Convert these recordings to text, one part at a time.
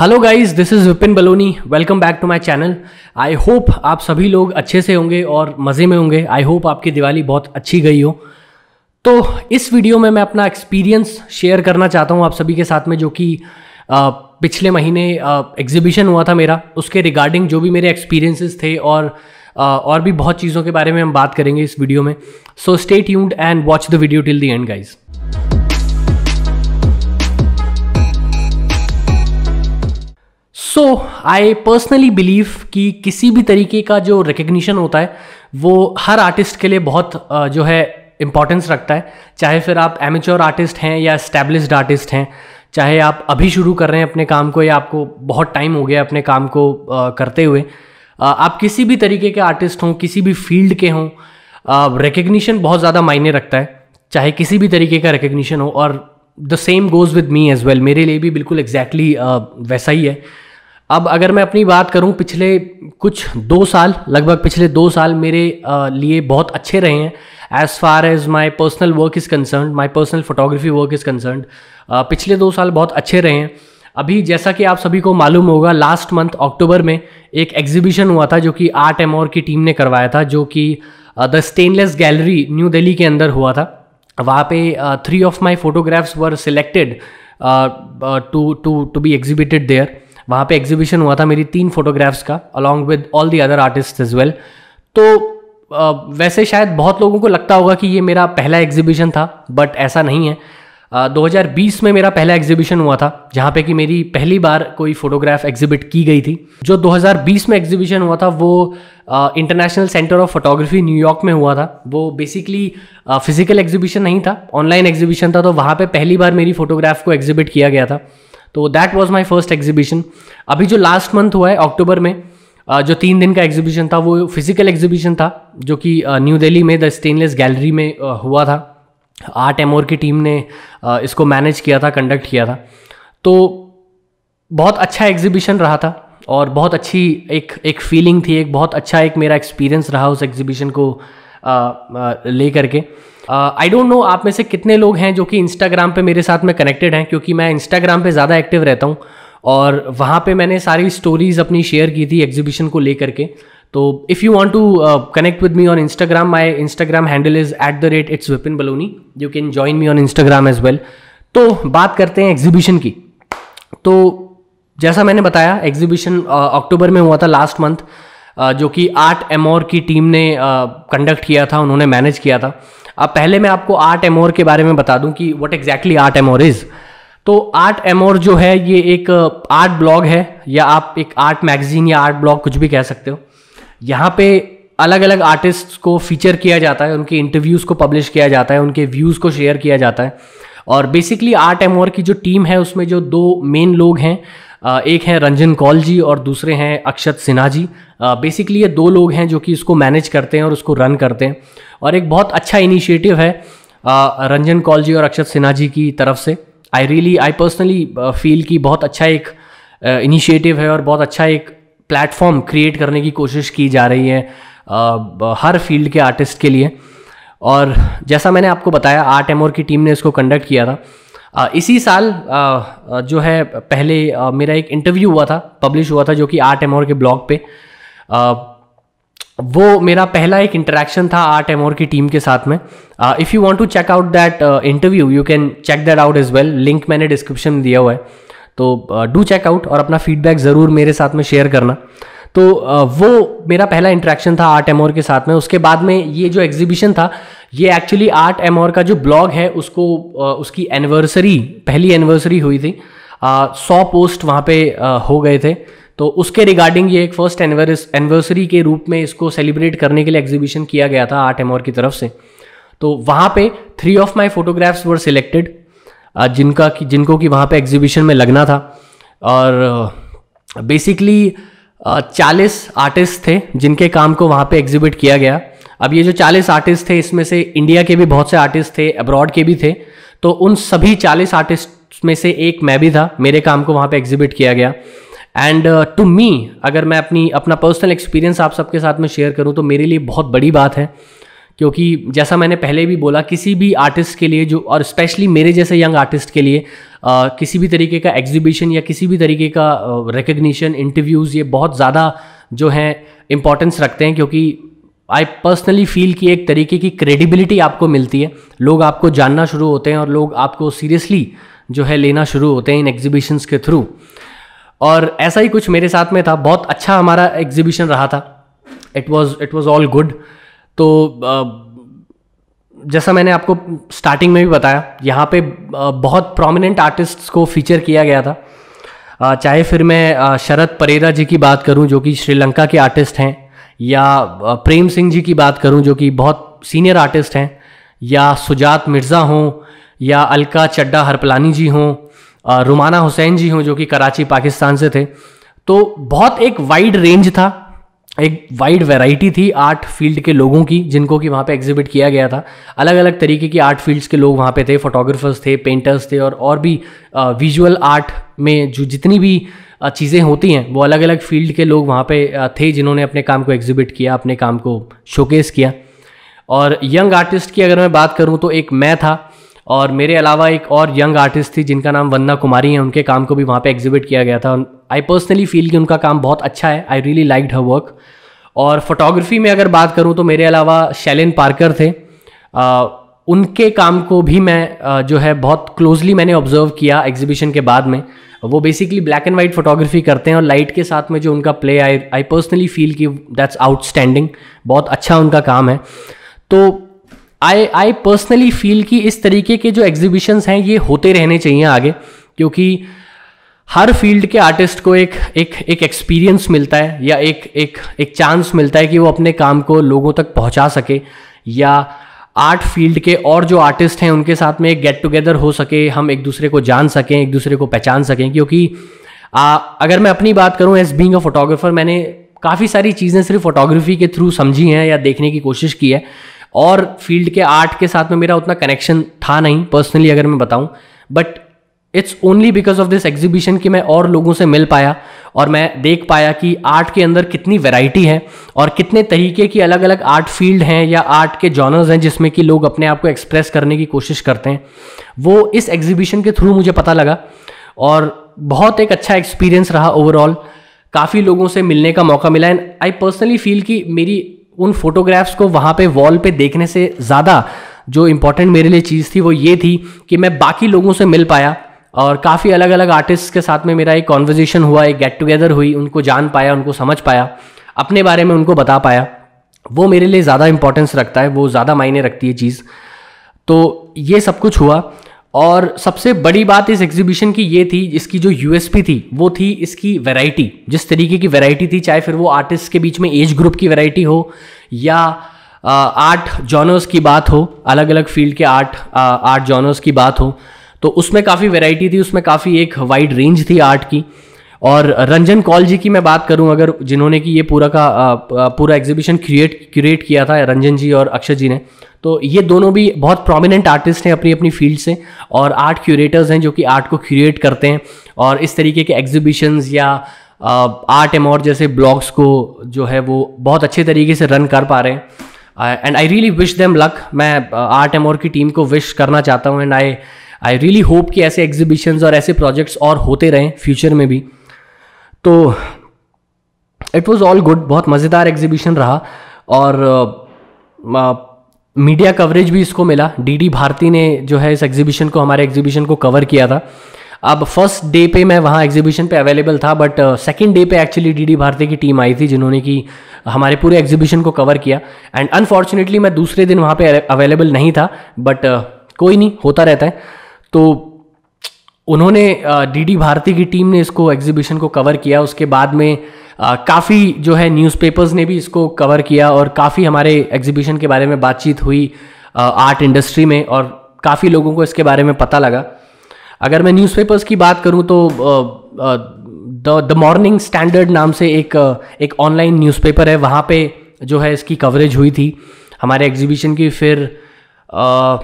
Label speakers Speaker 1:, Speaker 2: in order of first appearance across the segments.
Speaker 1: hello guys this is Vipin Baloni welcome back to my channel I hope आप सभी लोग अच्छे से होंगे और मज़े में होंगे आई होप आपकी दिवाली बहुत अच्छी गई हो तो इस वीडियो में मैं अपना एक्सपीरियंस शेयर करना चाहता हूँ आप सभी के साथ में जो कि पिछले महीने एग्जीबिशन हुआ था मेरा उसके रिगार्डिंग जो भी मेरे एक्सपीरियंसेस थे और और भी बहुत चीज़ों के बारे में हम बात करेंगे इस वीडियो में so stay tuned and watch the video till the end guys so I personally believe कि किसी भी तरीके का जो रिकग्निशन होता है वो हर आर्टिस्ट के लिए बहुत जो है इम्पॉर्टेंस रखता है चाहे फिर आप एमेच्योर आर्टिस्ट हैं या इस्टेब्लिश्ड आर्टिस्ट हैं चाहे आप अभी शुरू कर रहे हैं अपने काम को या आपको बहुत टाइम हो गया अपने काम को करते हुए आप किसी भी तरीके के आर्टिस्ट हों किसी भी फील्ड के हों रिकग्निशन बहुत ज़्यादा मायने रखता है चाहे किसी भी तरीके का रिकग्निशन हो और the same goes with me as well मेरे लिए भी बिल्कुल एग्जैक्टली exactly, वैसा ही है अब अगर मैं अपनी बात करूं पिछले कुछ दो साल लगभग पिछले दो साल मेरे लिए बहुत अच्छे रहे हैं as far as my personal work is concern my personal photography work is concern पिछले दो साल बहुत अच्छे रहे हैं अभी जैसा कि आप सभी को मालूम होगा लास्ट मंथ अक्टूबर में एक एग्जीबिशन हुआ था जो कि आर्ट एमोर की टीम ने करवाया था जो कि the Stainless Gallery New Delhi के अंदर हुआ था वहाँ पे three of my photographs were selected to to to be exhibited there वहाँ पे एग्जीबिशन हुआ था मेरी तीन फोटोग्राफ्स का along with all the other artist as well तो आ, वैसे शायद बहुत लोगों को लगता होगा कि ये मेरा पहला एग्जीबिशन था बट ऐसा नहीं है आ, 2020 में मेरा पहला एग्जीबिशन हुआ था जहाँ पे कि मेरी पहली बार कोई फोटोग्राफ एग्जिबिट की गई थी जो 2020 में एग्जीबिशन हुआ था वो international centre of photography New York में हुआ था वो बेसिकली फिजिकल एग्जीबिशन नहीं था ऑनलाइन एग्जीबिशन था तो वहाँ पे पहली बार मेरी फोटोग्राफ को एग्जिबिट किया गया था तो that was my first exhibition अभी जो लास्ट मंथ हुआ है अक्टूबर में जो तीन दिन का एग्जीबिशन था वो फिजिकल एग्जीबिशन था जो कि न्यू दिल्ली में द स्टेनलेस गैलरी में हुआ था आर्ट एमोर की टीम ने इसको मैनेज किया था कंडक्ट किया था तो बहुत अच्छा एग्जीबिशन रहा था और बहुत अच्छी एक एक फीलिंग थी एक बहुत अच्छा एक मेरा एक्सपीरियंस रहा उस एग्जीबिशन को आ, आ, ले करके आई डोंट नो आप में से कितने लोग हैं जो कि इंस्टाग्राम पे मेरे साथ में कनेक्टेड हैं क्योंकि मैं इंस्टाग्राम पे ज़्यादा एक्टिव रहता हूँ और वहाँ पे मैंने सारी स्टोरीज अपनी शेयर की थी एग्जीबिशन को लेकर के तो if you want to connect with me on Instagram my Instagram handle is at the rate it's Vipin Baloni you can join me on Instagram as well तो बात करते हैं एग्जीबिशन की तो जैसा मैंने बताया एग्जीबिशन अक्टूबर uh, में हुआ था लास्ट मंथ uh, जो कि आर्ट एमोर की टीम ने कंडक्ट uh, किया था उन्होंने मैनेज किया था अब पहले मैं आपको आर्ट एमोर के बारे में बता दूं कि what exactly Art Amour is तो आर्ट एमोर जो है ये एक uh, आर्ट ब्लॉग है या आप एक आर्ट मैगजीन या आर्ट ब्लॉग कुछ भी कह सकते हो यहाँ पे अलग अलग आर्टिस्ट को फीचर किया जाता है उनके इंटरव्यूज़ को पब्लिश किया जाता है उनके व्यूज़ को शेयर किया जाता है और बेसिकली आर्ट एमोर की जो टीम है उसमें जो दो मेन लोग हैं एक हैं रंजन कौल जी और दूसरे हैं अक्षत सिन्हा जी बेसिकली ये दो लोग हैं जो कि इसको मैनेज करते हैं और उसको रन करते हैं और एक बहुत अच्छा इनिशिएटिव है रंजन कौल जी और अक्षत सिन्हा जी की तरफ से I really I personally feel कि बहुत अच्छा एक इनिशिएटिव है और बहुत अच्छा एक प्लेटफॉर्म क्रिएट करने की कोशिश की जा रही है हर फील्ड के आर्टिस्ट के लिए और जैसा मैंने आपको बताया आर्ट एमोर की टीम ने इसको कंडक्ट किया था इसी साल जो है पहले मेरा एक इंटरव्यू हुआ था पब्लिश हुआ था जो कि आर्ट एमोर के ब्लॉग पे वो मेरा पहला एक इंटरेक्शन था आर्ट एमोर की टीम के साथ में if you want to check out that interview you can check that out as well link मैंने डिस्क्रिप्शन में दिया हुआ है तो डू चेक आउट और अपना फीडबैक ज़रूर मेरे साथ में शेयर करना तो uh, वो मेरा पहला इंटरेक्शन था आर्ट एमोर के साथ में उसके बाद में ये जो एग्जीबिशन था ये एक्चुअली आर्ट एमोर का जो ब्लॉग है उसको उसकी एनिवर्सरी पहली एनिवर्सरी हुई थी सौ पोस्ट वहाँ पे हो गए थे तो उसके रिगार्डिंग ये एक फर्स्ट एनिवर्सरी के रूप में इसको सेलिब्रेट करने के लिए एग्जीबिशन किया गया था आर्ट एमोर की तरफ से तो वहाँ पे three of my photographs were selected जिनका कि जिनको कि वहाँ पे एग्जीबिशन में लगना था और बेसिकली चालीस आर्टिस्ट थे जिनके काम को वहाँ पे एग्जिबिट किया गया अब ये जो 40 आर्टिस्ट थे इसमें से इंडिया के भी बहुत से आर्टिस्ट थे अब्रॉड के भी थे तो उन सभी 40 आर्टिस्ट में से एक मैं भी था मेरे काम को वहाँ पे एग्जिबिट किया गया एंड टू मी अगर मैं अपनी अपना पर्सनल एक्सपीरियंस आप सबके साथ में शेयर करूँ तो मेरे लिए बहुत बड़ी बात है क्योंकि जैसा मैंने पहले भी बोला किसी भी आर्टिस्ट के लिए जो और स्पेशली मेरे जैसे यंग आर्टिस्ट के लिए आ, uh, किसी भी तरीके का एग्जीबिशन या किसी भी तरीके का रिकग्निशन uh, इंटरव्यूज़ ये बहुत ज़्यादा जो हैं इम्पॉर्टेंस रखते हैं क्योंकि आई पर्सनली फील कि एक तरीके की क्रेडिबिलिटी आपको मिलती है लोग आपको जानना शुरू होते हैं और लोग आपको सीरियसली जो है लेना शुरू होते हैं इन एग्जीबिशंस के थ्रू और ऐसा ही कुछ मेरे साथ में था बहुत अच्छा हमारा एग्जीबिशन रहा था it was it was all good तो जैसा मैंने आपको स्टार्टिंग में भी बताया यहाँ पे बहुत प्रोमिनेंट आर्टिस्ट्स को फीचर किया गया था चाहे फिर मैं शरद परेरा जी की बात करूँ जो कि श्रीलंका के आर्टिस्ट हैं या प्रेम सिंह जी की बात करूं जो कि बहुत सीनियर आर्टिस्ट हैं या सुजात मिर्ज़ा हों या अलका चड्डा हरपलानी जी हों रुमाना हुसैन जी हों जो कि कराची पाकिस्तान से थे तो बहुत एक वाइड रेंज था एक वाइड वैरायटी थी आर्ट फील्ड के लोगों की जिनको कि वहाँ पे एग्जिबिट किया गया था अलग अलग तरीके की आर्ट फील्ड्स के लोग वहाँ पे थे फोटोग्राफर्स थे पेंटर्स थे और और भी विजुअल आर्ट में जो जितनी भी चीज़ें होती हैं वो अलग अलग फील्ड के लोग वहाँ पे थे जिन्होंने अपने काम को एग्जिबिट किया अपने काम को शोकेस किया और यंग आर्टिस्ट की अगर मैं बात करूँ तो एक मैं था और मेरे अलावा एक और यंग आर्टिस्ट थी जिनका नाम वंदना कुमारी है उनके काम को भी वहाँ पे एग्जिबिट किया गया था आई पर्सनली फील कि उनका काम बहुत अच्छा है I really like her work और फोटोग्राफी में अगर बात करूँ तो मेरे अलावा शैलिन पार्कर थे आ, उनके काम को भी मैं आ, जो है बहुत क्लोजली मैंने ऑब्जर्व किया एग्जीबिशन के बाद में वो basically black and white photography करते हैं और लाइट के साथ में जो उनका play I I personally feel कि दैट्स आउटस्टैंडिंग बहुत अच्छा उनका काम है तो आई आई पर्सनली फील कि इस तरीके के जो एग्जीबिशंस हैं ये होते रहने चाहिए आगे क्योंकि हर फील्ड के आर्टिस्ट को एक एक एक एक्सपीरियंस मिलता है या एक एक एक चांस मिलता है कि वो अपने काम को लोगों तक पहुंचा सके या आर्ट फील्ड के और जो आर्टिस्ट हैं उनके साथ में एक गेट टुगेदर हो सके हम एक दूसरे को जान सकें एक दूसरे को पहचान सकें क्योंकि आ, अगर मैं अपनी बात करूं एज बींग अ फोटोग्राफर मैंने काफ़ी सारी चीज़ें सिर्फ फोटोग्राफी के थ्रू समझी हैं या देखने की कोशिश की है और फील्ड के आर्ट के साथ में मेरा उतना कनेक्शन था नहीं पर्सनली अगर मैं बताऊं but it's only because of this exhibition कि मैं और लोगों से मिल पाया और मैं देख पाया कि आर्ट के अंदर कितनी वैरायटी है और कितने तरीके की अलग अलग आर्ट फील्ड हैं या आर्ट के जॉनर्स हैं जिसमें कि लोग अपने आप को एक्सप्रेस करने की कोशिश करते हैं वो इस एग्जीबिशन के थ्रू मुझे पता लगा और बहुत एक अच्छा एक्सपीरियंस रहा ओवरऑल काफ़ी लोगों से मिलने का मौका मिला एंड आई पर्सनली फील कि मेरी उन फोटोग्राफ्स को वहाँ पे वॉल पे देखने से ज़्यादा जो इम्पोर्टेंट मेरे लिए चीज़ थी वो ये थी कि मैं बाकी लोगों से मिल पाया और काफ़ी अलग अलग आर्टिस्ट के साथ में मेरा एक कॉन्वर्जेसन हुआ एक गेट टुगेदर हुई उनको जान पाया उनको समझ पाया अपने बारे में उनको बता पाया वो मेरे लिए ज़्यादा इंपॉर्टेंस रखता है वो ज़्यादा मायने रखती है चीज़ तो ये सब कुछ हुआ और सबसे बड़ी बात इस एग्जीबिशन की ये थी इसकी जो यूएसपी थी वो थी इसकी वैरायटी जिस तरीके की वैरायटी थी चाहे फिर वो आर्टिस्ट के बीच में एज ग्रुप की वैरायटी हो या आर्ट जॉनर्स की बात हो अलग अलग फील्ड के आर्ट आर्ट जॉनर्स की बात हो तो उसमें काफ़ी वेराइटी थी उसमें काफ़ी एक वाइड रेंज थी आर्ट की और रंजन कौल जी की मैं बात करूं अगर जिन्होंने कि ये पूरा का पूरा एग्जीबिशन क्रिएट क्रिएट किया था रंजन जी और अक्षय जी ने तो ये दोनों भी बहुत प्रोमिनेंट आर्टिस्ट हैं अपनी अपनी फील्ड से और आर्ट क्यूरेटर्स हैं जो कि आर्ट को क्रिएट करते हैं और इस तरीके के एग्जीबिशंस या आर्ट एमोर जैसे ब्लॉग्स को जो है वो बहुत अच्छे तरीके से रन कर पा रहे हैं and I really wish them luck मैं आर्ट एमोर की टीम को विश करना चाहता हूँ and I I really hope कि ऐसे एग्जीबिशंस और ऐसे प्रोजेक्ट्स और होते रहें फ्यूचर में भी तो इट वॉज़ ऑल गुड बहुत मज़ेदार एग्जीबिशन रहा और मीडिया कवरेज भी इसको मिला डीडी भारती ने जो है इस एग्जीबिशन को हमारे एग्जीबिशन को कवर किया था अब फर्स्ट डे पे मैं वहाँ एग्जीबिशन पे अवेलेबल था बट सेकंड डे पे एक्चुअली डीडी भारती की टीम आई थी जिन्होंने कि हमारे पूरे एग्जीबिशन को कवर किया एंड अनफॉर्चुनेटली मैं दूसरे दिन वहाँ पे अवेलेबल नहीं था बट uh, कोई नहीं होता रहता है तो उन्होंने डीडी भारती की टीम ने इसको एग्जीबिशन को कवर किया उसके बाद में काफ़ी जो है न्यूज़पेपर्स ने भी इसको कवर किया और काफ़ी हमारे एग्जीबिशन के बारे में बातचीत हुई आर्ट इंडस्ट्री में और काफ़ी लोगों को इसके बारे में पता लगा अगर मैं न्यूज़पेपर्स की बात करूं तो द द मॉर्निंग स्टैंडर्ड नाम से एक एक ऑनलाइन न्यूज़पेपर है वहाँ पे जो है इसकी कवरेज हुई थी हमारे एग्जीबिशन की फिर आ,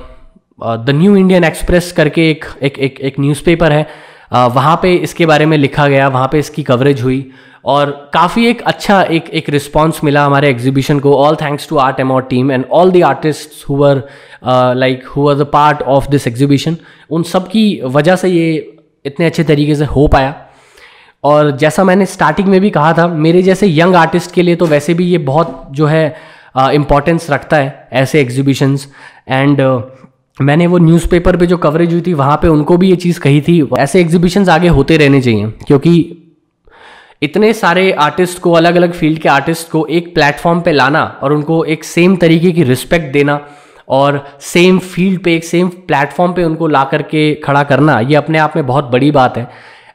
Speaker 1: द न्यू इंडियन एक्सप्रेस करके एक एक एक, एक न्यूज़पेपर है वहाँ पे इसके बारे में लिखा गया वहाँ पे इसकी कवरेज हुई और काफ़ी एक अच्छा एक एक रिस्पॉन्स मिला हमारे एग्जीबिशन को all thanks to Art Amour team and all the artist who're like are the part of this exhibition उन सब की वजह से ये इतने अच्छे तरीके से हो पाया और जैसा मैंने स्टार्टिंग में भी कहा था मेरे जैसे यंग आर्टिस्ट के लिए तो वैसे भी ये बहुत जो है इम्पोर्टेंस uh, रखता है ऐसे एग्जीबिशंस एंड uh, मैंने वो न्यूज़पेपर पे जो कवरेज हुई थी वहाँ पे उनको भी ये चीज़ कही थी ऐसे एग्जीबिशंस आगे होते रहने चाहिए क्योंकि इतने सारे आर्टिस्ट को अलग अलग फील्ड के आर्टिस्ट को एक प्लेटफॉर्म पे लाना और उनको एक सेम तरीके की रिस्पेक्ट देना और सेम फील्ड पे एक सेम प्लेटफॉर्म पे उनको ला करके खड़ा करना ये अपने आप में बहुत बड़ी बात है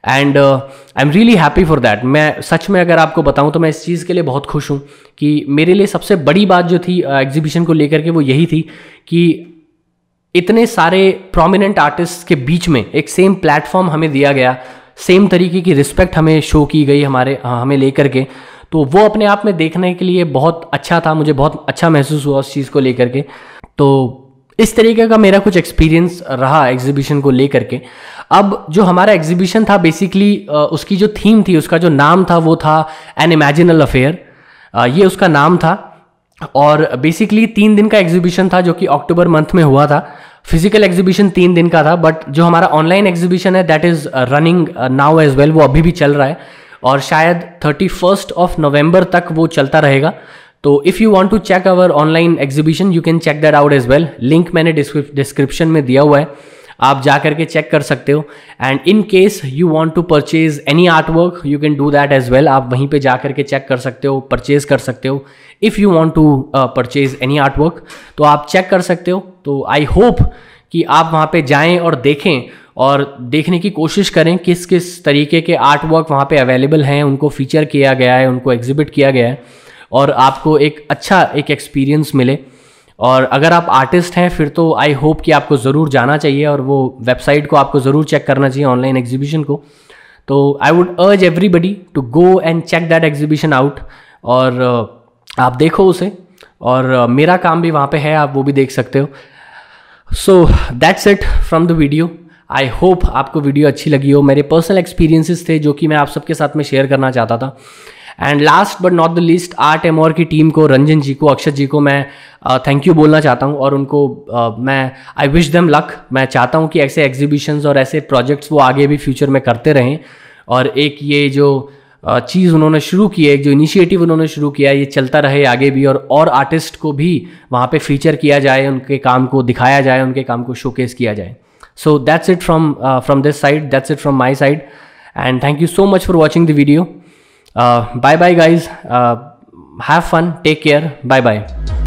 Speaker 1: and I am really happy for that मैं सच में अगर आपको बताऊं तो मैं इस चीज़ के लिए बहुत खुश हूँ कि मेरे लिए सबसे बड़ी बात जो थी एग्जीबिशन uh, को लेकर के वो यही थी कि इतने सारे प्रोमिनेंट आर्टिस्ट के बीच में एक सेम प्लेटफॉर्म हमें दिया गया सेम तरीके की रिस्पेक्ट हमें शो की गई हमारे हाँ, हमें लेकर के तो वो अपने आप में देखने के लिए बहुत अच्छा था मुझे बहुत अच्छा महसूस हुआ उस चीज़ को लेकर के तो इस तरीके का मेरा कुछ एक्सपीरियंस रहा एग्जीबिशन को लेकर के अब जो हमारा एग्जीबिशन था बेसिकली उसकी जो थीम थी उसका जो नाम था वो था एन इमेजिनल अफेयर ये उसका नाम था और बेसिकली तीन दिन का एग्जीबिशन था जो कि अक्टूबर मंथ में हुआ था फिजिकल एग्जीबिशन तीन दिन का था बट जो हमारा ऑनलाइन एग्जीबिशन है that is running now as well वो अभी भी चल रहा है और शायद थर्टी फर्स्ट ऑफ नवम्बर तक वो चलता रहेगा तो if you want to check our online exhibition you can check that out as well link मैंने डिस्क्रिप्शन में दिया हुआ है आप जा करके चेक कर सकते हो and in case you want to purchase any art work you can do that as well आप वहीं पे जा करके चेक कर सकते हो परचेज कर सकते हो if you want to purchase any art work तो आप चेक कर सकते हो तो आई होप कि आप वहाँ पे जाएं और देखें और देखने की कोशिश करें किस किस तरीके के आर्ट वर्क वहाँ पे अवेलेबल हैं उनको फीचर किया गया है उनको एग्जिबिट किया गया है और आपको एक अच्छा एक एक्सपीरियंस मिले और अगर आप आर्टिस्ट हैं फिर तो आई होप कि आपको ज़रूर जाना चाहिए और वो वेबसाइट को आपको ज़रूर चेक करना चाहिए ऑनलाइन एग्जीबिशन को तो I would urge everybody to go and check that exhibition out और uh, आप देखो उसे और uh, मेरा काम भी वहाँ पे है आप वो भी देख सकते हो so that's it from the video I hope आपको वीडियो अच्छी लगी हो मेरे पर्सनल एक्सपीरियंसेस थे जो कि मैं आप सबके साथ में शेयर करना चाहता था and last but not the least Art Amour की टीम को रंजन जी को अक्षत जी को मैं थैंक uh, यू बोलना चाहता हूँ और उनको uh, मैं आई विश देम लक मैं चाहता हूँ कि ऐसे एग्जीबिशंस और ऐसे प्रोजेक्ट्स वो आगे भी फ्यूचर में करते रहें और एक ये जो चीज़ उन्होंने शुरू की है एक जो इनिशिएटिव उन्होंने शुरू किया ये चलता रहे आगे भी और और आर्टिस्ट को भी वहाँ पे फीचर किया जाए उनके काम को दिखाया जाए उनके काम को शोकेस किया जाए so that's it from from this side that's it from my side and thank you so much for watching the video bye bye guys have fun take care bye bye